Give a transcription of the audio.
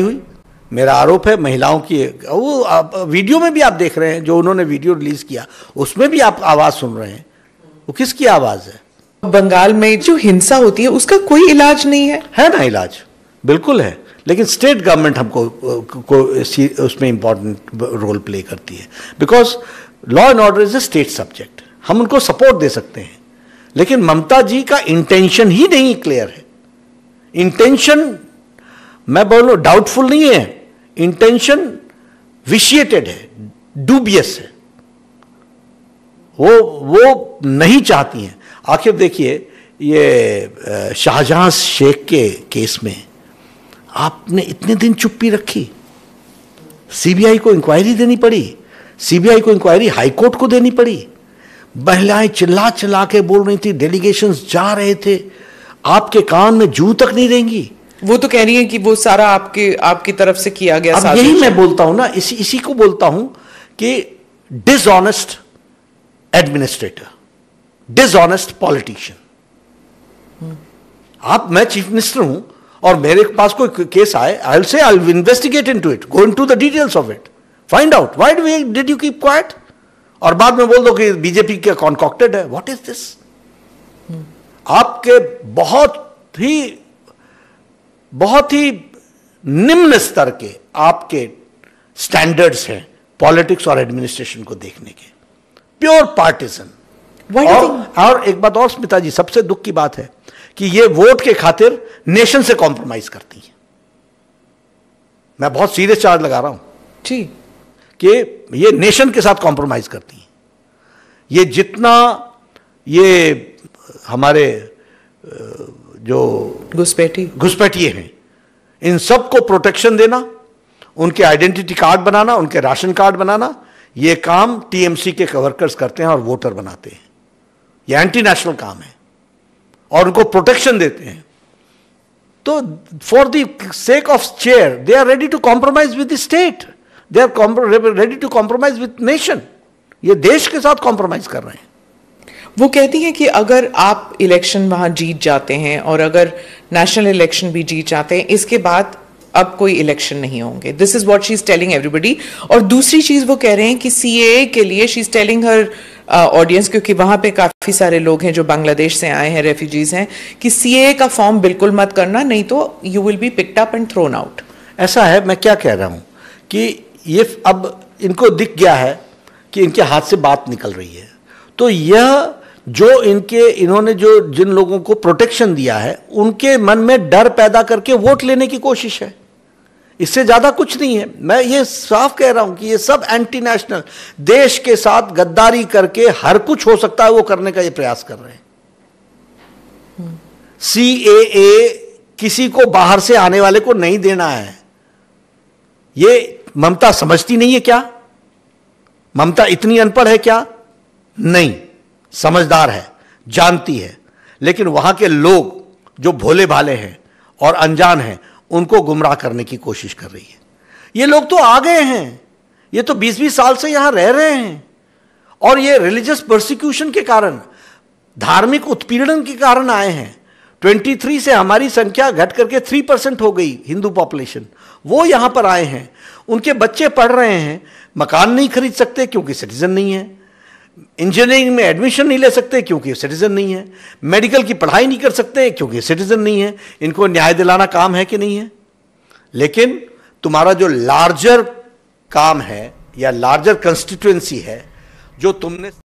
हुई मेरा आरोप है महिलाओं की वो वीडियो में भी आप देख रहे हैं जो उन्होंने वीडियो रिलीज किया उसमें भी आप आवाज़ सुन रहे हैं वो किसकी आवाज़ है बंगाल में जो हिंसा होती है उसका कोई इलाज नहीं है है ना इलाज बिल्कुल है लेकिन स्टेट गवर्नमेंट हमको को उसमें इंपॉर्टेंट रोल प्ले करती है because law and order is a state subject हम उनको सपोर्ट दे सकते हैं लेकिन ममता जी का इंटेंशन ही नहीं क्लियर है इंटेंशन मैं रहा डाउटफुल नहीं है इंटेंशन विशिएटेड है डूबियस है वो वो नहीं चाहती हैं आखिर देखिए ये शाहजहां शेख के केस में आपने इतने दिन चुप्पी रखी सीबीआई को इंक्वायरी देनी पड़ी सीबीआई को इंक्वायरी हाईकोर्ट को देनी पड़ी महिलाएं चिल्ला चिल्ला के बोल रही थी डेलीगेशन जा रहे थे आपके कान में जू तक नहीं देंगी वो तो कह रही है कि वो सारा आपके आपकी तरफ से किया गया अब यही मैं बोलता हूं ना इसी इसी को बोलता हूं कि डिसऑनेस्ट एडमिनिस्ट्रेटर डिसऑनेस्ट पॉलिटिशियन आप मैं चीफ मिनिस्टर हूं और मेरे पास कोई केस आए I will say I will investigate into it go into the details of it find out why do did you keep quiet और बाद में बोल दो कि बीजेपी का कॉन्कॉक्टेड है व्हाट इज दिस आपके बहुत ही बहुत ही निम्न स्तर के आपके स्टैंडर्ड्स हैं पॉलिटिक्स और एडमिनिस्ट्रेशन को देखने के प्योर पार्टीजन और, और एक बात और स्मिता जी सबसे दुख की बात है कि ये वोट के खातिर नेशन से कॉम्प्रोमाइज करती है मैं बहुत सीरियस चार्ज लगा रहा हूं जी कि ये नेशन के साथ कॉम्प्रोमाइज करती हैं ये जितना ये हमारे जो घुसपैठी घुसपैठिए हैं इन सबको प्रोटेक्शन देना उनके आइडेंटिटी कार्ड बनाना उनके राशन कार्ड बनाना ये काम टीएमसी के वर्कर्स करते हैं और वोटर बनाते हैं ये एंटी नेशनल काम है और उनको प्रोटेक्शन देते हैं तो for the sake of chair they are ready to compromise with the state they are ready to compromise with nation ये देश के साथ कॉम्प्रोमाइज कर रहे हैं वो कहती हैं कि अगर आप इलेक्शन वहाँ जीत जाते हैं और अगर नेशनल इलेक्शन भी जीत जाते हैं इसके बाद अब कोई इलेक्शन नहीं होंगे this is what she is telling everybody और दूसरी चीज वो कह रहे हैं कि सी के लिए शी इज टेलिंग हर ऑडियंस क्योंकि वहां पे काफी सारे लोग हैं जो बांग्लादेश से आए हैं रेफ्यूजीज हैं कि सी का फॉर्म बिल्कुल मत करना नहीं तो you will be picked up and thrown out ऐसा है मैं क्या कह रहा हूं कि ये अब इनको दिख गया है कि इनके हाथ से बात निकल रही है तो यह जो इनके इन्होंने जो जिन लोगों को प्रोटेक्शन दिया है उनके मन में डर पैदा करके वोट लेने की कोशिश है इससे ज़्यादा कुछ नहीं है मैं ये साफ कह रहा हूं कि ये सब एंटी नेशनल देश के साथ गद्दारी करके हर कुछ हो सकता है वो करने का ये प्रयास कर रहे हैं सी ए ए किसी को बाहर से आने वाले को नहीं देना है ये ममता समझती नहीं है क्या ममता इतनी अनपढ़ है क्या नहीं समझदार है जानती है लेकिन वहाँ के लोग जो भोले भाले हैं और अनजान हैं उनको गुमराह करने की कोशिश कर रही है ये लोग तो आ गए हैं ये तो 20-20 साल से यहाँ रह रहे हैं और ये रिलीजियस प्रोसिक्यूशन के कारण धार्मिक उत्पीड़न के कारण आए हैं 23 से हमारी संख्या घट करके 3 परसेंट हो गई हिंदू पॉपुलेशन वो यहाँ पर आए हैं उनके बच्चे पढ़ रहे हैं मकान नहीं खरीद सकते क्योंकि सिटीजन नहीं है इंजीनियरिंग में एडमिशन नहीं ले सकते क्योंकि सिटीज़न नहीं है मेडिकल की पढ़ाई नहीं कर सकते क्योंकि सिटीज़न नहीं है इनको न्याय दिलाना काम है कि नहीं है लेकिन तुम्हारा जो लार्जर काम है या लार्जर कंस्टिट्यूएंसी है जो तुमने